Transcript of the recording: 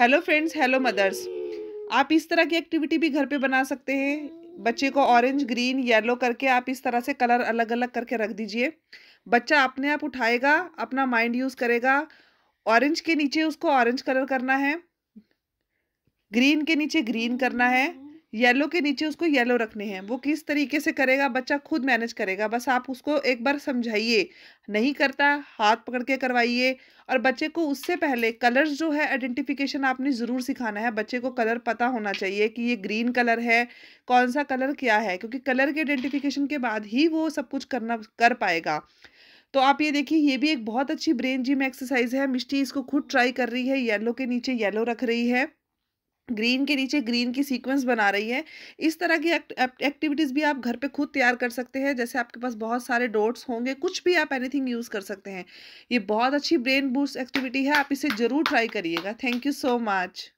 hello friends hello mother's आप इस तरह की एक्टिविटी भी घर पे बना सकते हैं बच्चे को ऑरेंज ग्रीन येलो करके आप इस तरह से कलर अलग अलग करके रख दीजिए बच्चा अपने आप उठाएगा अपना माइंड यूज़ करेगा ऑरेंज के नीचे उसको ऑरेंज कलर करना है ग्रीन के नीचे ग्रीन करना है येलो के नीचे उसको येलो रखने हैं वो किस तरीके से करेगा बच्चा खुद मैनेज करेगा बस आप उसको एक बार समझाइए नहीं करता हाथ पकड़ के करवाइए और बच्चे को उससे पहले कलर्स जो है आइडेंटिफिकेशन आपने ज़रूर सिखाना है बच्चे को कलर पता होना चाहिए कि ये ग्रीन कलर है कौन सा कलर क्या है क्योंकि कलर के आइडेंटिफिकेशन के बाद ही वो सब कुछ करना कर पाएगा तो आप ये देखिए ये भी एक बहुत अच्छी ब्रेन जिम एक्सरसाइज है मिष्टी इसको खुद ट्राई कर रही है येलो के नीचे येलो रख रही है ग्रीन के नीचे ग्रीन की सीक्वेंस बना रही है इस तरह की एक्टिविटीज़ भी आप घर पे खुद तैयार कर सकते हैं जैसे आपके पास बहुत सारे डोट्स होंगे कुछ भी आप एनीथिंग यूज़ कर सकते हैं ये बहुत अच्छी ब्रेन बूस्ट एक्टिविटी है आप इसे ज़रूर ट्राई करिएगा थैंक यू सो मच